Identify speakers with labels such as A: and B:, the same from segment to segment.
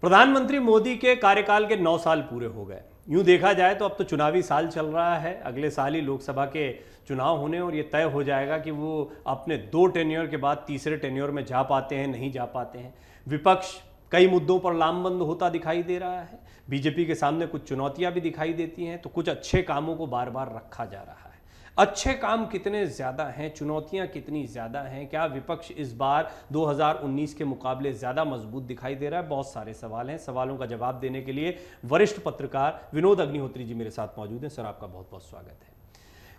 A: प्रधानमंत्री मोदी के कार्यकाल के नौ साल पूरे हो गए यूं देखा जाए तो अब तो चुनावी साल चल रहा है अगले साल ही लोकसभा के चुनाव होने और ये तय हो जाएगा कि वो अपने दो टेन्योर के बाद तीसरे टेन्योर में जा पाते हैं नहीं जा पाते हैं विपक्ष कई मुद्दों पर लामबंद होता दिखाई दे रहा है बीजेपी के सामने कुछ चुनौतियां भी दिखाई देती हैं तो कुछ अच्छे कामों को बार बार रखा जा रहा है अच्छे काम कितने ज़्यादा हैं चुनौतियां कितनी ज़्यादा हैं क्या विपक्ष इस बार 2019 के मुकाबले ज़्यादा मजबूत दिखाई दे रहा है बहुत सारे सवाल हैं सवालों का जवाब देने के लिए वरिष्ठ पत्रकार विनोद अग्निहोत्री जी मेरे साथ मौजूद हैं सर आपका बहुत बहुत स्वागत है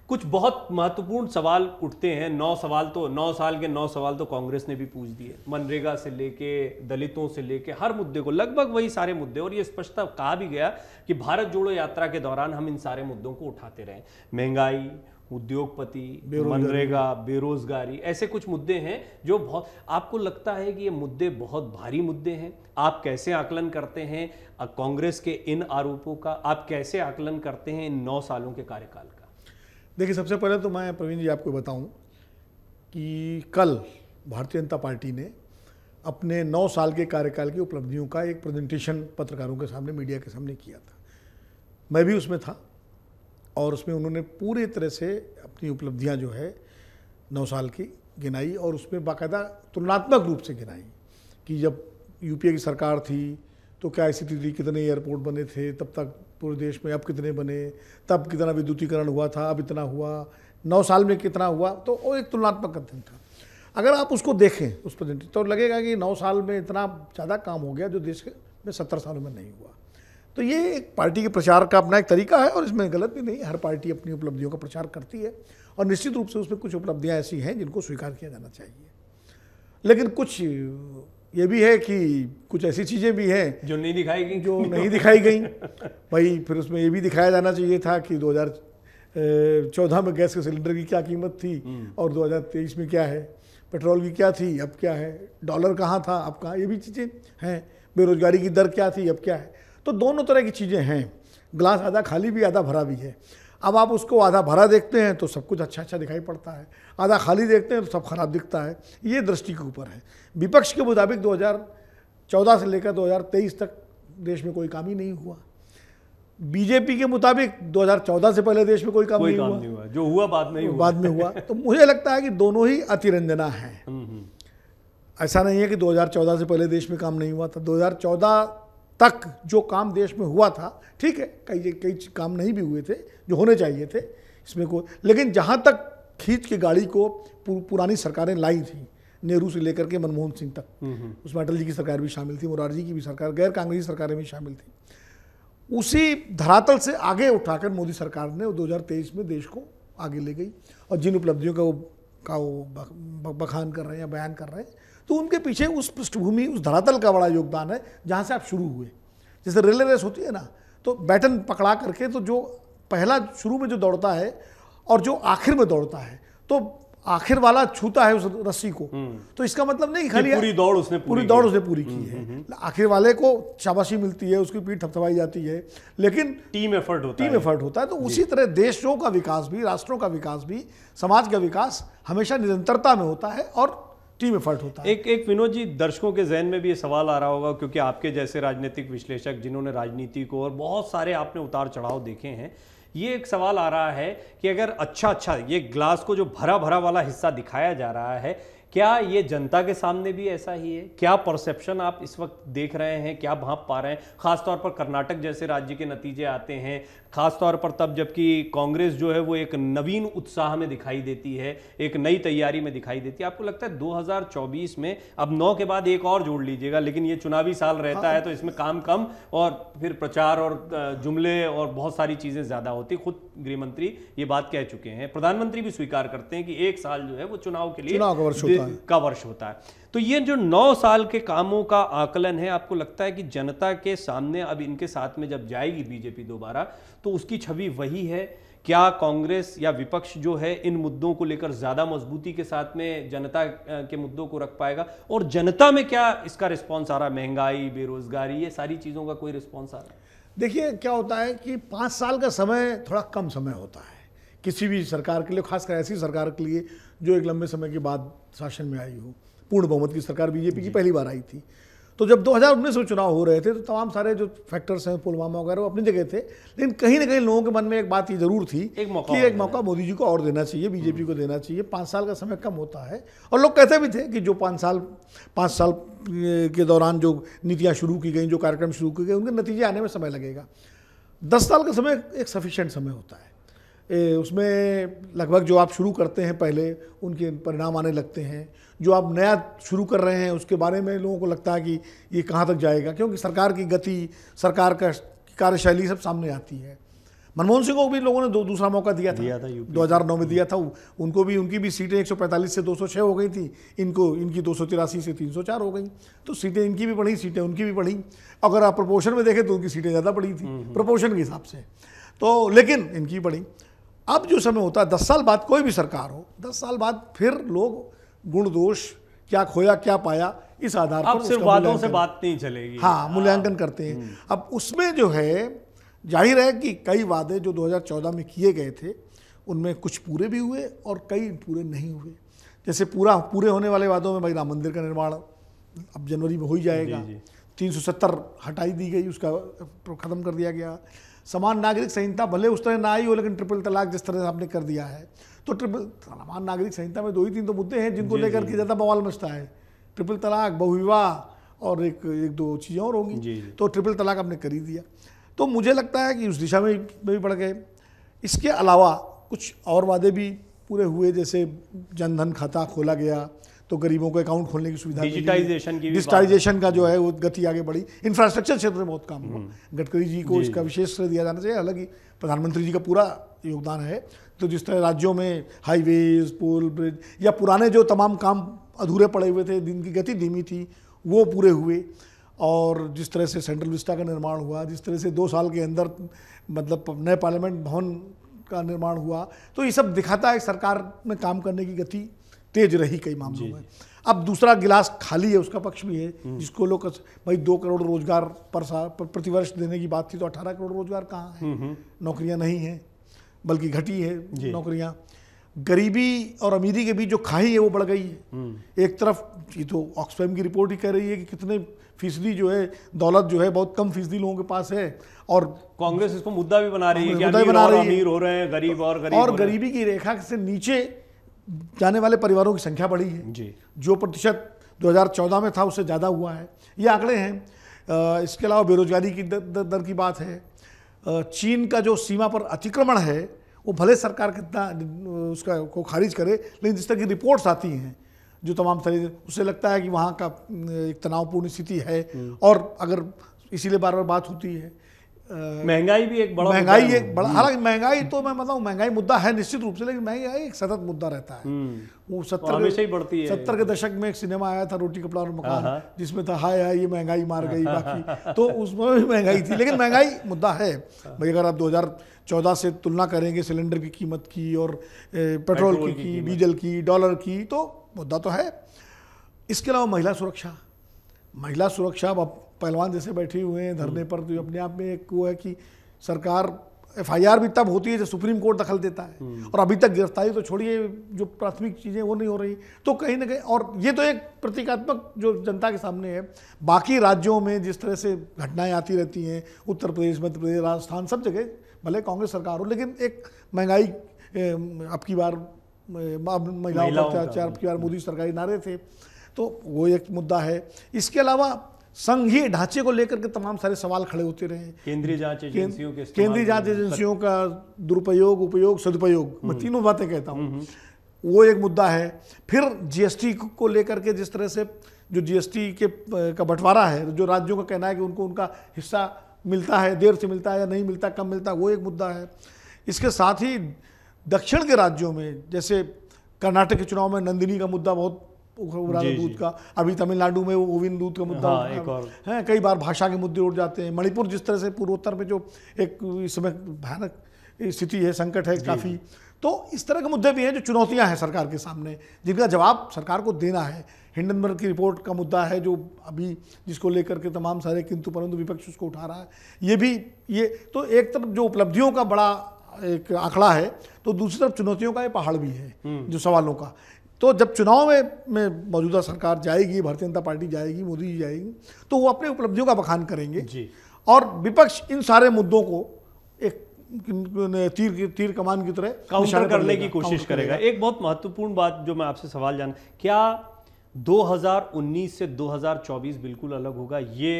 A: कुछ बहुत महत्वपूर्ण सवाल उठते हैं नौ सवाल तो नौ साल के नौ सवाल तो कांग्रेस ने भी पूछ दिए मनरेगा से लेके दलितों से लेके हर मुद्दे को लगभग वही सारे मुद्दे और ये स्पष्टता कहा भी गया कि भारत जोड़ो यात्रा के दौरान हम इन सारे मुद्दों को उठाते रहे महंगाई उद्योगपति मनरेगा बेरोजगारी ऐसे कुछ मुद्दे हैं जो बहुत आपको लगता है कि ये मुद्दे बहुत भारी मुद्दे हैं आप कैसे आकलन करते हैं कांग्रेस के इन आरोपों का आप कैसे आकलन करते हैं इन नौ सालों के कार्यकाल
B: का देखिए सबसे पहले तो मैं प्रवीण जी आपको बताऊं कि कल भारतीय जनता पार्टी ने अपने नौ साल के कार्यकाल की उपलब्धियों का एक प्रेजेंटेशन पत्रकारों के सामने मीडिया के सामने किया था मैं भी उसमें था और उसमें उन्होंने पूरे तरह से अपनी उपलब्धियां जो है नौ साल की गिनाई और उसमें बाकायदा तुलनात्मक रूप से गिनाई कि जब यूपीए की सरकार थी तो क्या स्थिति थी कितने एयरपोर्ट बने थे तब तक पूरे देश में अब कितने बने तब कितना विद्युतीकरण हुआ था अब इतना हुआ नौ साल में कितना हुआ तो वो एक तुलनात्मक अध्ययन था अगर आप उसको देखें उस प्रेजेंट तो लगेगा कि नौ साल में इतना ज़्यादा काम हो गया जो देश में सत्तर सालों में नहीं हुआ तो ये एक पार्टी के प्रचार का अपना एक तरीका है और इसमें गलत भी नहीं हर पार्टी अपनी उपलब्धियों का प्रचार करती है और निश्चित रूप से उसमें कुछ उपलब्धियाँ ऐसी हैं जिनको स्वीकार किया जाना चाहिए लेकिन कुछ ये भी है कि कुछ ऐसी चीज़ें भी हैं जो नहीं दिखाई गई जो नहीं दिखाई गई भाई फिर उसमें ये भी दिखाया जाना चाहिए था कि 2014 में गैस के सिलेंडर की क्या कीमत थी हम्म। और 2023 में क्या है पेट्रोल की क्या थी अब क्या है डॉलर कहाँ था अब कहाँ ये भी चीज़ें हैं बेरोजगारी की दर क्या थी अब क्या है तो दोनों तरह की चीज़ें हैं ग्लास आधा खाली भी आधा भरा भी है अब आप उसको आधा भरा देखते हैं तो सब कुछ अच्छा अच्छा दिखाई पड़ता है आधा खाली देखते हैं तो सब खराब दिखता है ये दृष्टि के ऊपर है विपक्ष के मुताबिक 2014 से लेकर 2023 तक देश में कोई काम ही नहीं हुआ बीजेपी के मुताबिक 2014 से पहले देश में कोई काम, कोई नहीं, काम हुआ। नहीं हुआ जो हुआ बाद में ही हुआ। बाद में हुआ तो मुझे लगता है कि दोनों ही अतिरंजना है हम्म, हम्म। ऐसा नहीं है कि 2014 से पहले देश में काम नहीं हुआ था 2014 तक जो काम देश में हुआ था ठीक है कई कई काम नहीं भी हुए थे जो होने चाहिए थे इसमें को लेकिन जहाँ तक खींच के गाड़ी को पुर, पुरानी सरकारें लाई थी नेहरू से लेकर के मनमोहन सिंह तक हम्म, हम्म। उसमें अटल जी की सरकार भी शामिल थी मुरारजी की भी सरकार गैर कांग्रेसी सरकारें भी शामिल थी उसी धरातल से आगे उठाकर मोदी सरकार ने 2023 में देश को आगे ले गई और जिन उपलब्धियों का वो का वो बखान कर रहे हैं या बयान कर रहे हैं तो उनके पीछे उस पृष्ठभूमि उस धरातल का बड़ा योगदान है जहाँ से आप शुरू हुए जैसे रेलवे रेस होती है ना तो बैटन पकड़ा करके तो जो पहला शुरू में जो दौड़ता है और जो आखिर में दौड़ता है तो आखिर वाला छूता है उस रस्सी को हम्म। तो इसका मतलब नहीं खाली पूरी दौड़ उसने पूरी, दौड़ उसने पूरी की हम्म, है हम्म, आखिर वाले को शाबाशी मिलती है उसकी पीठ थपथपाई जाती है लेकिन टीम एफर्ट होता टीम एफर्ट होता है तो उसी तरह देशों का विकास भी राष्ट्रों का विकास भी समाज का विकास हमेशा निरंतरता में होता है और टीम एफर्ट होता
A: है एक एक विनोद जी दर्शकों के जहन में भी ये सवाल आ रहा होगा क्योंकि आपके जैसे राजनीतिक विश्लेषक जिन्होंने राजनीति को और बहुत सारे आपने उतार चढ़ाव देखे हैं ये एक सवाल आ रहा है कि अगर अच्छा अच्छा ये ग्लास को जो भरा भरा वाला हिस्सा दिखाया जा रहा है क्या ये जनता के सामने भी ऐसा ही है क्या परसेप्शन आप इस वक्त देख रहे हैं क्या भाप पा रहे हैं खासतौर पर कर्नाटक जैसे राज्य के नतीजे आते हैं खासतौर पर तब जबकि कांग्रेस जो है वो एक नवीन उत्साह में दिखाई देती है एक नई तैयारी में दिखाई देती है आपको लगता है 2024 में अब नौ के बाद एक और जोड़ लीजिएगा लेकिन ये चुनावी साल रहता हाँ। है तो इसमें काम कम और फिर प्रचार और जुमले और बहुत सारी चीज़ें ज़्यादा होती खुद गृहमंत्री ये बात कह चुके हैं प्रधानमंत्री भी स्वीकार करते हैं कि एक साल जो है वो चुनाव के लिए चुनाव का वर्ष होता है तो ये जो नौ साल के कामों का आकलन है आपको लगता है कि जनता के सामने अब इनके साथ में जब जाएगी बीजेपी दोबारा तो उसकी छवि वही है क्या कांग्रेस या विपक्ष जो है इन मुद्दों को लेकर ज़्यादा मजबूती के साथ में जनता के मुद्दों को रख पाएगा और जनता में क्या इसका रिस्पॉन्स आ रहा है महंगाई बेरोजगारी ये सारी चीज़ों का कोई रिस्पॉन्स आ रहा है
B: देखिए क्या होता है कि पाँच साल का समय थोड़ा कम समय होता है किसी भी सरकार के लिए खासकर ऐसी सरकार के लिए जो एक लंबे समय के बाद शासन में आई हो पूर्ण बहुमत की सरकार बीजेपी की पहली बार आई थी तो जब 2019 में चुनाव हो रहे थे तो तमाम सारे जो फैक्टर्स हैं पुलवामा वगैरह वो अपनी जगह थे लेकिन कहीं ना कहीं लोगों के मन में एक बात ये जरूर थी एक कि एक मौका मोदी जी को और देना चाहिए हम्म। बीजेपी को देना चाहिए पाँच साल का समय कम होता है और लोग कहते भी थे कि जो पाँच साल पाँच साल के दौरान जो नीतियाँ शुरू की गई जो कार्यक्रम शुरू किए गए उनके नतीजे आने में समय लगेगा दस साल का समय एक सफिशेंट समय होता है ए, उसमें लगभग जो आप शुरू करते हैं पहले उनके परिणाम आने लगते हैं जो आप नया शुरू कर रहे हैं उसके बारे में लोगों को लगता है कि ये कहाँ तक जाएगा क्योंकि सरकार की गति सरकार का कार्यशैली सब सामने आती है मनमोहन सिंह को भी लोगों ने दो दूसरा मौका दिया था दिया था दो हज़ार नौ में दिया था उनको भी उनकी भी सीटें 145 से 206 हो गई थी इनको इनकी दो से 304 हो गई तो सीटें इनकी भी बढ़ी सीटें उनकी भी बढ़ी अगर आप प्रपोर्शन में देखें तो उनकी सीटें ज़्यादा बढ़ी थी प्रपोर्शन हम्म, हम्म। के हिसाब से तो लेकिन इनकी बढ़ी अब जो समय होता है दस साल बाद कोई भी सरकार हो दस साल बाद फिर लोग गुण दोष क्या खोया क्या पाया इस आधार पर सिर्फ वादों से
A: बात नहीं चलेगी हाँ मूल्यांकन
B: करते हैं हम्म। अब उसमें जो है जाहिर है कि कई वादे जो 2014 में किए गए थे उनमें कुछ पूरे भी हुए और कई पूरे नहीं हुए जैसे पूरा पूरे होने वाले वादों में भाई राम मंदिर का निर्माण अब जनवरी में हो ही जाएगा तीन सौ सत्तर हटाई दी गई उसका ख़त्म कर दिया गया समान नागरिक संहिता भले उस तरह ना आई हो लेकिन ट्रिपल तलाक जिस तरह से आपने कर दिया है तो ट्रिपल समान नागरिक संहिता में दो ही तीन तो मुद्दे हैं जिनको लेकर के ज़्यादा बवाल मचता है ट्रिपल तलाक बहुविवाह और एक एक दो चीज़ें और होंगी तो ट्रिपल तलाक हमने कर ही दिया तो मुझे लगता है कि उस दिशा में भी बढ़ गए इसके अलावा कुछ और वादे भी पूरे हुए जैसे जनधन खाता खोला गया तो गरीबों को अकाउंट खोलने की सुविधा डिजिटाइजेशन की डिजिटाइजेशन का जो है वो गति आगे बढ़ी इंफ्रास्ट्रक्चर क्षेत्र में बहुत काम हुआ हम्म। गडकरी जी को इसका विशेष श्रेय दिया जाना चाहिए हालांकि प्रधानमंत्री जी का पूरा योगदान है तो जिस तरह राज्यों में हाईवेज पुल ब्रिज या पुराने जो तमाम काम अधूरे पड़े हुए थे दिन की गति धीमी थी वो पूरे हुए और जिस तरह से सेंट्रल विस्टा का निर्माण हुआ जिस तरह से दो साल के अंदर मतलब नए पार्लियामेंट भवन का निर्माण हुआ तो ये सब दिखाता है सरकार में काम करने की गति तेज रही कई मामलों में अब दूसरा गिलास खाली है उसका पक्ष भी है हम्म। जिसको लोग भाई दो करोड़ रोजगार पर प्रतिवर्ष देने की बात थी तो अठारह करोड़ रोजगार कहाँ है हम्म, हम्म। नौकरियां नहीं हैं बल्कि घटी है नौकरियाँ गरीबी और अमीरी के बीच जो खाई है वो बढ़ गई है हम्म। एक तरफ ये तो ऑक्सफैम की रिपोर्ट ही कह रही है कि कितने फीसदी जो है दौलत जो है बहुत कम फीसदी लोगों के पास है और कांग्रेस इसको मुद्दा भी बना रही है मुद्दा बना और रही है
A: हो रहे हैं गरीब और गरीब और गरीबी
B: की रेखा से नीचे जाने वाले परिवारों की संख्या बढ़ी है जी जो प्रतिशत 2014 में था उससे ज़्यादा हुआ है ये आंकड़े हैं इसके अलावा बेरोजगारी की दर, दर की बात है चीन का जो सीमा पर अतिक्रमण है वो भले सरकार कितना उसका को खारिज करे लेकिन जिस तरह की रिपोर्ट्स आती हैं जो तमाम तरीके उससे लगता है कि वहाँ का एक तनावपूर्ण स्थिति है हम्म। और अगर इसीलिए बार बार बात होती है महंगाई भी एक बड़ा महंगाई एक बड़ा हम्म। हालांकि महंगाई तो मैं मतलब महंगाई मुद्दा है निश्चित रूप से लेकिन महंगाई एक सतत मुद्दा रहता है हम्म। वो तो सत्तर हमेशा ही बढ़ती है सत्तर के दशक में एक सिनेमा आया था रोटी कपड़ा और मकान हाँ, हाँ। जिसमें था हाय हाय ये महंगाई मार गई बाकी तो उसमें भी महंगाई थी लेकिन महंगाई मुद्दा है भाई अगर आप दो चौदह से तुलना करेंगे सिलेंडर की कीमत की और पेट्रोल की, की डीजल की डॉलर की तो मुद्दा तो है इसके अलावा महिला सुरक्षा महिला सुरक्षा अब पहलवान जैसे बैठे हुए हैं धरने हम्म। पर तो अपने आप में एक वो है कि सरकार एफ भी तब होती है जब सुप्रीम कोर्ट दखल देता है हम्म। और अभी तक गिरफ्तारी तो छोड़िए जो प्राथमिक चीज़ें वो नहीं हो रही तो कहीं ना कहीं और ये तो एक प्रतीकात्मक जो जनता के सामने है बाकी राज्यों में जिस तरह से घटनाएं आती रहती हैं उत्तर प्रदेश मध्य प्रदेश राजस्थान सब जगह भले कांग्रेस सरकार हो लेकिन एक महंगाई अब की बार महिलाओं का अत्याचार अब की बार हम्म। मोदी सरकारी नारे थे तो वो एक मुद्दा है इसके अलावा संघीय ढांचे को लेकर के तमाम सारे सवाल खड़े होते रहे
A: केंद्रीय जांच एजेंसियों के केंद्रीय
B: जांच एजेंसियों का दुरुपयोग उपयोग सदुपयोग मैं हम्म। तीनों बातें कहता हूँ हम्म। वो एक मुद्दा है फिर जीएसटी को लेकर के जिस तरह से जो जीएसटी के का बंटवारा है जो राज्यों का कहना है कि उनको उनका हिस्सा मिलता है देर से मिलता है या नहीं मिलता कम मिलता वो एक मुद्दा है इसके साथ ही दक्षिण के राज्यों में जैसे कर्नाटक के चुनाव में नंदिनी का मुद्दा बहुत उड़ा दूध का अभी तमिलनाडु में वो ओविन दूध का मुद्दा हाँ, एक और है कई बार भाषा के मुद्दे उठ जाते हैं मणिपुर जिस तरह से पूर्वोत्तर में जो एक इस समय भयानक स्थिति है संकट है काफ़ी तो इस तरह के मुद्दे भी हैं जो चुनौतियां हैं सरकार के सामने जिनका जवाब सरकार को देना है हिंडनबर्ग की रिपोर्ट का मुद्दा है जो अभी जिसको लेकर के तमाम सारे किंतु परंतु विपक्ष उसको उठा रहा है ये भी ये तो एक तरफ जो उपलब्धियों का बड़ा एक आंकड़ा है तो दूसरी तरफ चुनौतियों का ये पहाड़ भी है हम्म। जो सवालों का तो जब चुनाव में में मौजूदा सरकार जाएगी भारतीय जनता पार्टी जाएगी मोदी जी जाएगी तो वो अपने उपलब्धियों का बखान करेंगे जी और विपक्ष इन सारे मुद्दों को एक तीर तीर कमान की तरह काउंटर करने की कोशिश करेगा
A: एक बहुत महत्वपूर्ण बात जो मैं आपसे सवाल जान क्या 2019 से 2024 बिल्कुल अलग होगा ये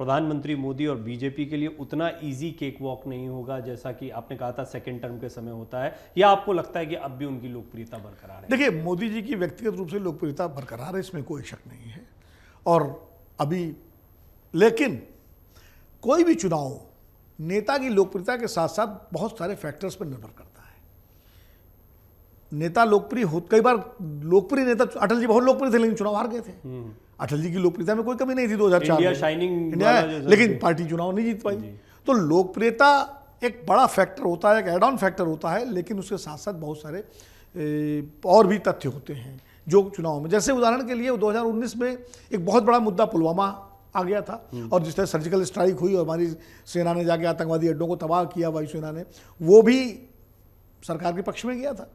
A: प्रधानमंत्री मोदी और बीजेपी के लिए उतना इजी केक वॉक नहीं होगा जैसा कि आपने कहा था सेकेंड टर्म के समय होता है या आपको लगता है कि अब भी उनकी लोकप्रियता बरकरार
B: है देखिए मोदी जी की व्यक्तिगत रूप से लोकप्रियता बरकरार है इसमें कोई शक नहीं है और अभी लेकिन कोई भी चुनाव नेता की लोकप्रियता के साथ साथ बहुत सारे फैक्टर्स पर निर्भर करता है नेता लोकप्रिय हो कई बार लोकप्रिय नेता अटल जी बहुत लोकप्रिय थे लेकिन चुनाव हार गए थे हम्म। अटल जी की लोकप्रियता में कोई कमी नहीं थी दो हज़ार शाइनिंग इंडिया लेकिन पार्टी चुनाव नहीं जीत पाई तो लोकप्रियता एक बड़ा फैक्टर होता है एक एड ऑन फैक्टर होता है लेकिन उसके साथ साथ बहुत सारे और भी तथ्य होते हैं जो चुनाव में जैसे उदाहरण के लिए 2019 में एक बहुत बड़ा मुद्दा पुलवामा आ गया था हम्म। और जिस तरह सर्जिकल स्ट्राइक हुई और हमारी सेना ने जाके आतंकवादी अड्डों को तबाह किया वायुसेना ने वो भी सरकार के पक्ष में गया था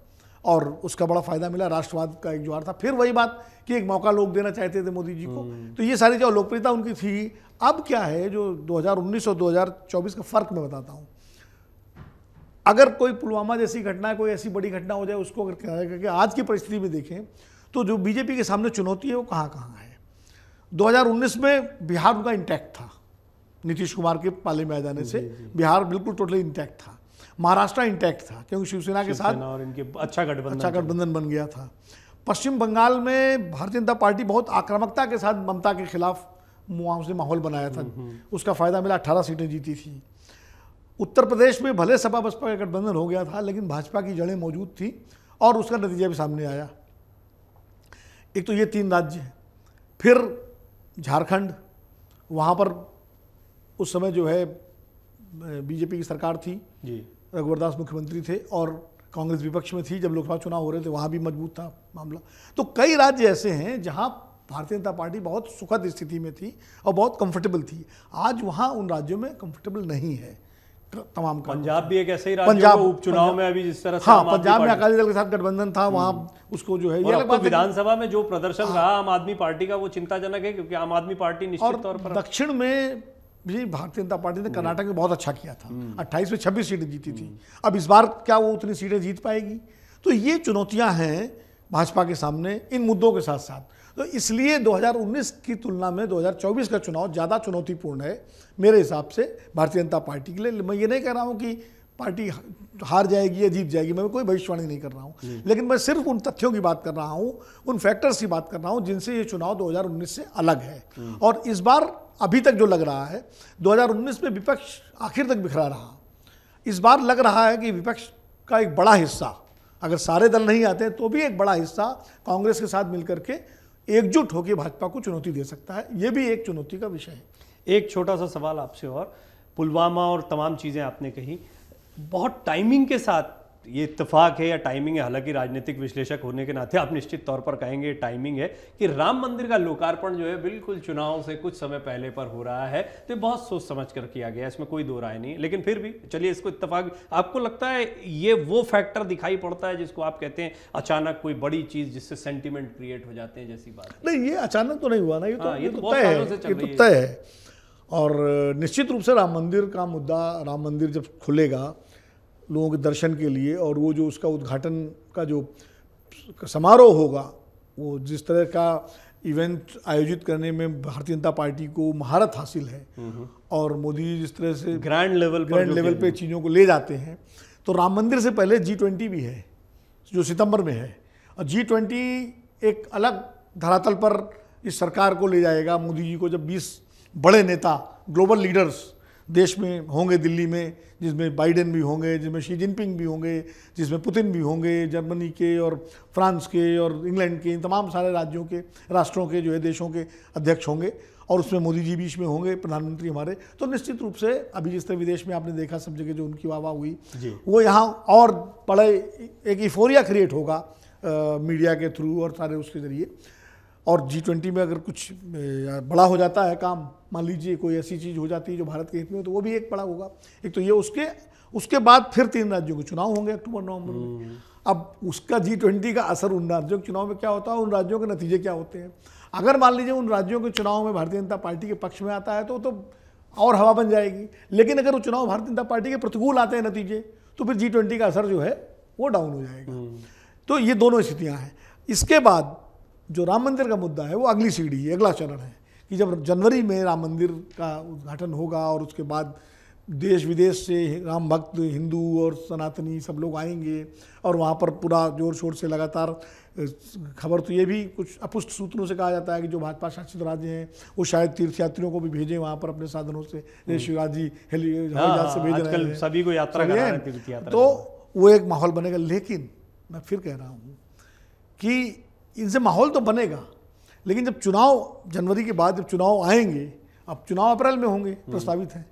B: और उसका बड़ा फायदा मिला राष्ट्रवाद का एक ज्वार था फिर वही बात कि एक मौका लोग देना चाहते थे मोदी जी को हम्म। तो ये सारी जो लोकप्रियता उनकी थी अब क्या है जो 2019 और 2024 का फर्क मैं बताता हूँ अगर कोई पुलवामा जैसी घटना कोई ऐसी बड़ी घटना हो जाए उसको अगर करके आज की परिस्थिति में देखें तो जो बीजेपी के सामने चुनौती है वो कहाँ कहाँ है दो में बिहार उनका इंटैक्ट था नीतीश कुमार के पाले में आ जाने से बिहार बिल्कुल टोटली इंटैक्ट था महाराष्ट्र इंटैक्ट था क्योंकि शिवसेना के साथ और इनके अच्छा गठबंधन अच्छा गठबंधन बन गया था पश्चिम बंगाल में भारतीय जनता पार्टी बहुत आक्रामकता के साथ ममता के खिलाफ मुआवजे माहौल बनाया था हम्म, हम्म। उसका फायदा मिला अट्ठारह सीटें जीती थी उत्तर प्रदेश में भले सपा बसपा का गठबंधन हो गया था लेकिन भाजपा की जड़ें मौजूद थी और उसका नतीजा भी सामने आया एक तो ये तीन राज्य फिर झारखंड वहाँ पर उस समय जो है बीजेपी की सरकार थी जी रघुवरदास मुख्यमंत्री थे और कांग्रेस विपक्ष में थी जब लोकसभा चुनाव हो रहे थे वहाँ भी मजबूत था मामला तो कई राज्य ऐसे हैं जहाँ भारतीय जनता पार्टी बहुत सुखद स्थिति में थी और बहुत कंफर्टेबल थी आज वहाँ उन राज्यों में कंफर्टेबल नहीं है तमाम पंजाब भी एक ऐसे ही पंजाब उपचुनाव में अभी जिस तरह से हाँ पंजाब में अकाली दल के साथ गठबंधन था वहाँ हम्म। उसको जो है तो विधानसभा
A: में जो प्रदर्शन हाँ। रहा आम आदमी पार्टी का वो चिंताजनक है क्योंकि आम आदमी पार्टी निश्चित तौर पर
B: दक्षिण में भी भारतीय जनता पार्टी ने कर्नाटक में बहुत अच्छा किया था हम्म। अट्ठाईस में छब्बीस सीटें जीती थी अब इस बार क्या वो उतनी सीटें जीत पाएगी तो ये चुनौतियां हैं भाजपा के सामने इन मुद्दों के साथ साथ तो इसलिए 2019 की तुलना में 2024 का चुनाव ज़्यादा चुनौतीपूर्ण है मेरे हिसाब से भारतीय जनता पार्टी के लिए मैं ये नहीं कह रहा हूँ कि पार्टी हार जाएगी या जीत जाएगी मैं कोई भविष्यवाणी नहीं कर रहा हूँ लेकिन मैं सिर्फ उन तथ्यों की बात कर रहा हूँ उन फैक्टर्स की बात कर रहा हूँ जिनसे ये चुनाव 2019 से अलग है हम्म। और इस बार अभी तक जो लग रहा है 2019 में विपक्ष आखिर तक बिखरा रहा इस बार लग रहा है कि विपक्ष का एक बड़ा हिस्सा अगर सारे दल नहीं आते तो भी एक बड़ा हिस्सा कांग्रेस के साथ मिलकर के एकजुट होकर भाजपा को चुनौती दे सकता है ये भी एक चुनौती का विषय है
A: एक छोटा सा सवाल आपसे और पुलवामा और तमाम चीज़ें आपने कही बहुत टाइमिंग के साथ ये इतफाक है या टाइमिंग है हालांकि राजनीतिक विश्लेषक होने के नाते आप निश्चित तौर पर कहेंगे टाइमिंग है कि राम मंदिर का लोकार्पण जो है बिल्कुल चुनाव से कुछ समय पहले पर हो रहा है तो बहुत सोच समझ कर किया गया इसमें कोई दो राय नहीं लेकिन फिर भी चलिए इसको इतफाक आपको लगता है ये वो फैक्टर दिखाई पड़ता है जिसको आप कहते हैं अचानक कोई बड़ी चीज जिससे सेंटिमेंट क्रिएट हो जाते हैं जैसी बात
B: नहीं ये अचानक तो नहीं हुआ ना ये तो हाँ, ये तो, तो, तो तय है और निश्चित रूप से राम मंदिर का मुद्दा राम मंदिर जब खुलेगा लोगों के दर्शन के लिए और वो जो उसका उद्घाटन का जो समारोह होगा वो जिस तरह का इवेंट आयोजित करने में भारतीय जनता पार्टी को महारत हासिल है और मोदी जी जिस तरह से ग्रैंड लेवल ग्रैंड लेवल पे चीज़ों को ले जाते हैं तो राम मंदिर से पहले जी ट्वेंटी भी है जो सितंबर में है और जी ट्वेंटी एक अलग धरातल पर इस सरकार को ले जाएगा मोदी जी को जब बीस बड़े नेता ग्लोबल लीडर्स देश में होंगे दिल्ली में जिसमें बाइडेन भी होंगे जिसमें शी जिनपिंग भी होंगे जिसमें पुतिन भी होंगे जर्मनी के और फ्रांस के और इंग्लैंड के इन तमाम सारे राज्यों के राष्ट्रों के जो है देशों के अध्यक्ष होंगे और उसमें मोदी जी बीच में होंगे प्रधानमंत्री हमारे तो निश्चित रूप से अभी जिस तरह विदेश में आपने देखा सब जगह जो उनकी वाह हुई वो यहाँ और बड़े एक इफोरिया क्रिएट होगा मीडिया के थ्रू और सारे उसके ज़रिए और जी ट्वेंटी में अगर कुछ बड़ा हो जाता है काम मान लीजिए कोई ऐसी चीज़ हो जाती है जो भारत के हित में तो वो भी एक बड़ा होगा एक तो ये उसके उसके बाद फिर तीन राज्यों के चुनाव होंगे अक्टूबर नवंबर में हम्म। अब उसका जी ट्वेंटी का असर उन राज्यों के चुनाव में क्या होता है उन राज्यों के नतीजे क्या होते हैं अगर मान लीजिए उन राज्यों के चुनाव में भारतीय जनता पार्टी के पक्ष में आता है तो तो और हवा बन जाएगी लेकिन अगर वो चुनाव भारतीय जनता पार्टी के प्रतिकूल आते हैं नतीजे तो फिर जी ट्वेंटी का असर जो है वो डाउन हो जाएगा हम्म। तो ये दोनों स्थितियाँ हैं इसके बाद जो राम मंदिर का मुद्दा है वो अगली सीढ़ी है अगला चरण है कि जब जनवरी में राम मंदिर का उद्घाटन होगा और उसके बाद देश विदेश से राम भक्त हिंदू और सनातनी सब लोग आएंगे और वहाँ पर पूरा जोर शोर से लगातार खबर तो ये भी कुछ अपुष्ट सूत्रों से कहा जाता है कि जो भाजपा शासित राज्य हैं वो शायद तीर्थयात्रियों को भी भेजें वहाँ पर अपने साधनों से जैसे हम्म। शिवराज जी हेली हाँ, जहाज से भेज रहे हैं सभी को यात्रा करें तो वो एक माहौल बनेगा लेकिन मैं फिर कह रहा हूँ कि इनसे माहौल तो बनेगा लेकिन जब चुनाव जनवरी के बाद जब चुनाव आएंगे अब चुनाव अप्रैल में होंगे हम्म। प्रस्तावित हैं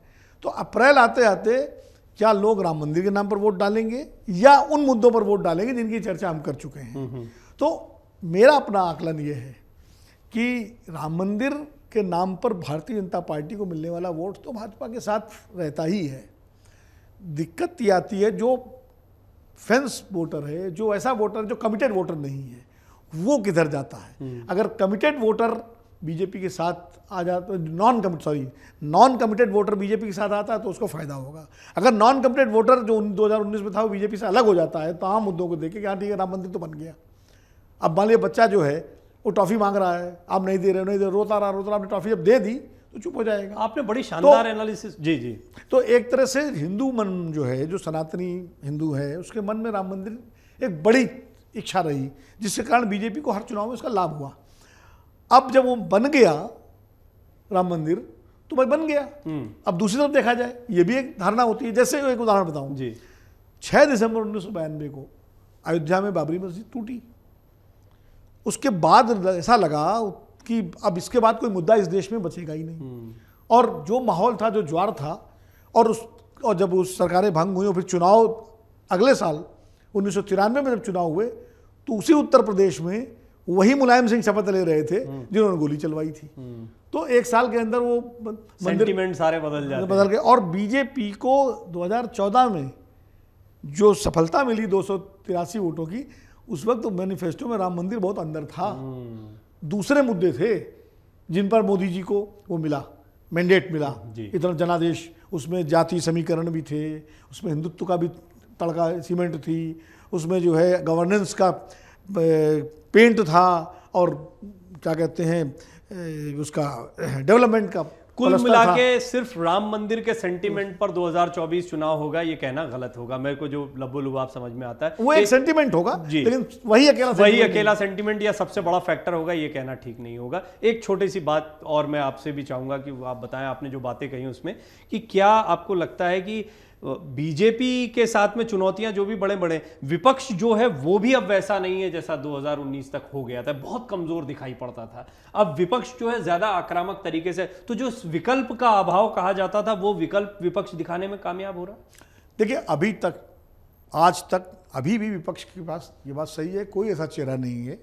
B: तो अप्रैल आते आते क्या लोग राम मंदिर के नाम पर वोट डालेंगे या उन मुद्दों पर वोट डालेंगे जिनकी चर्चा हम कर चुके हैं हम्म, हम्म। तो मेरा अपना आकलन ये है कि राम मंदिर के नाम पर भारतीय जनता पार्टी को मिलने वाला वोट तो भाजपा के साथ रहता ही है दिक्कत ये आती है जो फेंस वोटर है जो ऐसा वोटर जो कमिटेड वोटर नहीं है वो किधर जाता है हम्म। अगर कमिटेड वोटर बीजेपी के साथ आ जाता non commit sorry non committed voter BJP के साथ आता है तो उसको फायदा होगा अगर नॉन कमिटेड वोटर जो 2019 में था वो बीजेपी से अलग हो जाता है तो आम मुद्दों को देखे कि हाँ ठीक है राम मंदिर तो बन गया अब मान लिया बच्चा जो है वो टॉफी मांग रहा है आप नहीं दे रहे हो नहीं दे रोता रहा रोता रहा आपने टॉफी जब दे दी तो चुप हो जाएगा आपने बड़ी तो शानदार एनालिसिस जी जी तो एक तरह से हिंदू मन जो है जो सनातनी हिंदू है उसके मन में राम मंदिर एक बड़ी इच्छा रही जिसके कारण बीजेपी को हर चुनाव में उसका लाभ हुआ अब जब वो बन गया राम मंदिर तो भाई बन गया हम्म। अब दूसरी तरफ देखा जाए ये भी एक धारणा होती है जैसे एक उदाहरण बताऊं जी छह दिसंबर उन्नीस को अयोध्या में बाबरी मस्जिद टूटी उसके बाद ऐसा लगा कि अब इसके बाद कोई मुद्दा इस देश में बचेगा ही नहीं हम्म। और जो माहौल था जो ज्वार था और उस और जब उस सरकारें भंग हुई और फिर चुनाव अगले साल उन्नीस में जब चुनाव हुए तो उसी उत्तर प्रदेश में वही मुलायम सिंह शपथ ले रहे थे हम्म। जिन्होंने गोली चलवाई थी हम्म।
A: तो एक साल के अंदर वो सेंटीमेंट सारे बदल जाते बदल
B: गए और बीजेपी को 2014 में जो सफलता मिली दो वोटों की उस वक्त तो मैनिफेस्टो में राम मंदिर बहुत अंदर था हम्म। दूसरे मुद्दे थे जिन पर मोदी जी को वो मिला मैंडेट मिला इतना जनादेश उसमें जाति समीकरण भी थे उसमें हिंदुत्व का भी तड़का सीमेंट थी उसमें जो है गवर्नेंस का पेंट था और क्या कहते हैं उसका डेवलपमेंट का कुल मिला के
A: सिर्फ राम मंदिर के सेंटीमेंट पर 2024 चुनाव होगा ये कहना गलत होगा मेरे को जो लब्बो लुबाब समझ में आता है वो एक सेंटीमेंट होगा जी लेकिन वही अकेला वही अकेला सेंटीमेंट या सबसे बड़ा फैक्टर होगा ये कहना ठीक नहीं होगा एक छोटी सी बात और मैं आपसे भी चाहूंगा कि आप बताएं आपने जो बातें कही उसमें कि क्या आपको लगता है कि बीजेपी के साथ में चुनौतियां जो भी बड़े बड़े विपक्ष जो है वो भी अब वैसा नहीं है जैसा 2019 तक हो गया था बहुत कमजोर दिखाई पड़ता था अब विपक्ष जो है ज्यादा आक्रामक तरीके से तो जो विकल्प का अभाव कहा जाता था वो विकल्प विपक्ष दिखाने में कामयाब हो रहा
B: देखिए अभी तक आज तक अभी भी विपक्ष के पास ये बात सही है कोई ऐसा चेहरा नहीं है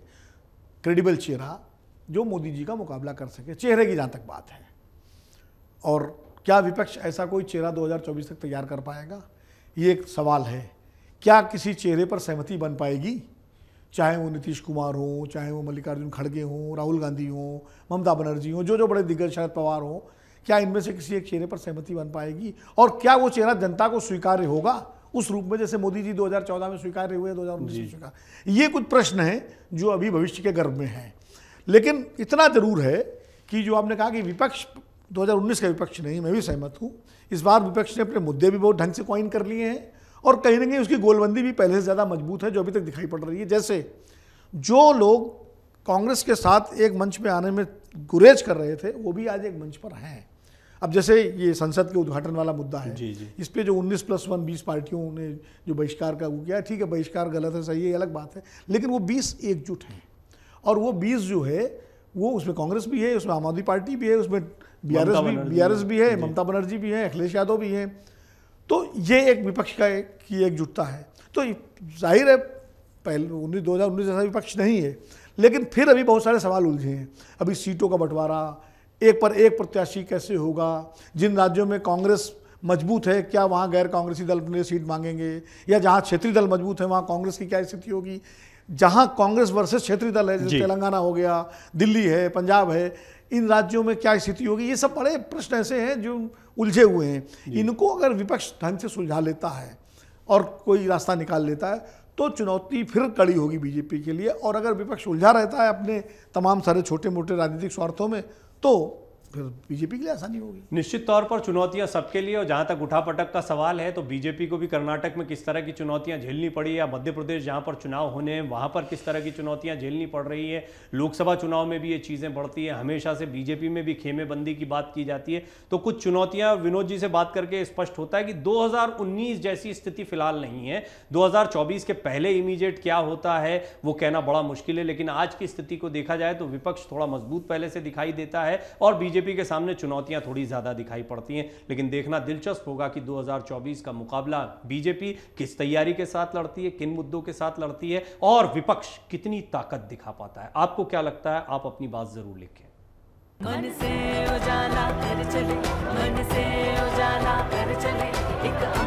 B: क्रेडिबल चेहरा जो मोदी जी का मुकाबला कर सके चेहरे की जहाँ तक बात है और क्या विपक्ष ऐसा कोई चेहरा 2024 तक तैयार कर पाएगा ये एक सवाल है क्या किसी चेहरे पर सहमति बन पाएगी चाहे वो नीतीश कुमार हों चाहे वो मल्लिकार्जुन खड़गे हों राहुल गांधी हों ममता बनर्जी हों जो जो बड़े दिग्गज शरद पवार हों क्या इनमें से किसी एक चेहरे पर सहमति बन पाएगी और क्या वो चेहरा जनता को स्वीकार्य होगा उस रूप में जैसे मोदी जी 2014 में स्वीकार्य हुए दो हजार उन्नीस ये कुछ प्रश्न हैं जो अभी भविष्य के गर्भ में हैं लेकिन इतना ज़रूर है कि जो आपने कहा कि विपक्ष 2019 का विपक्ष नहीं मैं भी सहमत हूँ इस बार विपक्ष ने अपने मुद्दे भी बहुत ढंग से क्वाइन कर लिए हैं और कहीं ना कहीं उसकी गोलबंदी भी पहले से ज़्यादा मजबूत है जो अभी तक दिखाई पड़ रही है जैसे जो लोग कांग्रेस के साथ एक मंच में आने में गुरेज कर रहे थे वो भी आज एक मंच पर हैं अब जैसे ये संसद के उद्घाटन वाला मुद्दा है जी जी। इस पर जो 19 प्लस वन बीस पार्टियों ने जो बहिष्कार का वो किया ठीक है बहिष्कार गलत है सही है अलग बात है लेकिन वो बीस एकजुट हैं और वो बीस जो है वो उसमें कांग्रेस भी है उसमें आम आदमी पार्टी भी है उसमें बीआरएस भी बीआरएस भी है ममता बनर्जी भी है अखिलेश यादव भी हैं तो ये एक विपक्ष का एक एकजुटता है तो जाहिर है पहले उन्नीस दो हज़ार उन्नीस जैसा विपक्ष नहीं है लेकिन फिर अभी बहुत सारे सवाल उलझे हैं अभी सीटों का बंटवारा एक पर एक प्रत्याशी कैसे होगा जिन राज्यों में कांग्रेस मजबूत है क्या वहाँ गैर कांग्रेसी दल अपने सीट मांगेंगे या जहाँ क्षेत्रीय दल मजबूत है वहाँ कांग्रेस की क्या स्थिति होगी जहां कांग्रेस वर्सेस क्षेत्रीय दल है जैसे तेलंगाना हो गया दिल्ली है पंजाब है इन राज्यों में क्या स्थिति होगी ये सब बड़े प्रश्न ऐसे हैं जो उलझे हुए हैं इनको अगर विपक्ष ढंग से सुलझा लेता है और कोई रास्ता निकाल लेता है तो चुनौती फिर कड़ी होगी बीजेपी के लिए और अगर विपक्ष उलझा रहता है अपने तमाम सारे छोटे मोटे राजनीतिक स्वार्थों में तो फिर बीजेपी के लिए आसानी होगी
A: निश्चित तौर पर चुनौतियां सबके लिए और जहां तक उठापटक का सवाल है तो बीजेपी को भी कर्नाटक में किस तरह की चुनौतियां झेलनी पड़ी या मध्य प्रदेश जहां पर चुनाव होने हैं वहां पर किस तरह की चुनौतियां झेलनी पड़ रही है लोकसभा चुनाव में भी ये चीज़ें बढ़ती है हमेशा से बीजेपी में भी खेमेबंदी की बात की जाती है तो कुछ चुनौतियां विनोद जी से बात करके स्पष्ट होता है कि दो जैसी स्थिति फिलहाल नहीं है दो के पहले इमीजिएट क्या होता है वो कहना बड़ा मुश्किल है लेकिन आज की स्थिति को देखा जाए तो विपक्ष थोड़ा मजबूत पहले से दिखाई देता है और बीजेपी बीजेपी के सामने चुनौतियां थोड़ी ज़्यादा दिखाई पड़ती हैं लेकिन देखना दिलचस्प होगा कि 2024 का मुकाबला बीजेपी किस तैयारी के साथ लड़ती है किन मुद्दों के साथ लड़ती है और विपक्ष कितनी ताकत दिखा पाता है आपको क्या लगता है आप अपनी बात ज़रूर लिखें
B: मन से उजाला कर चले मन से उजाला कर चले एक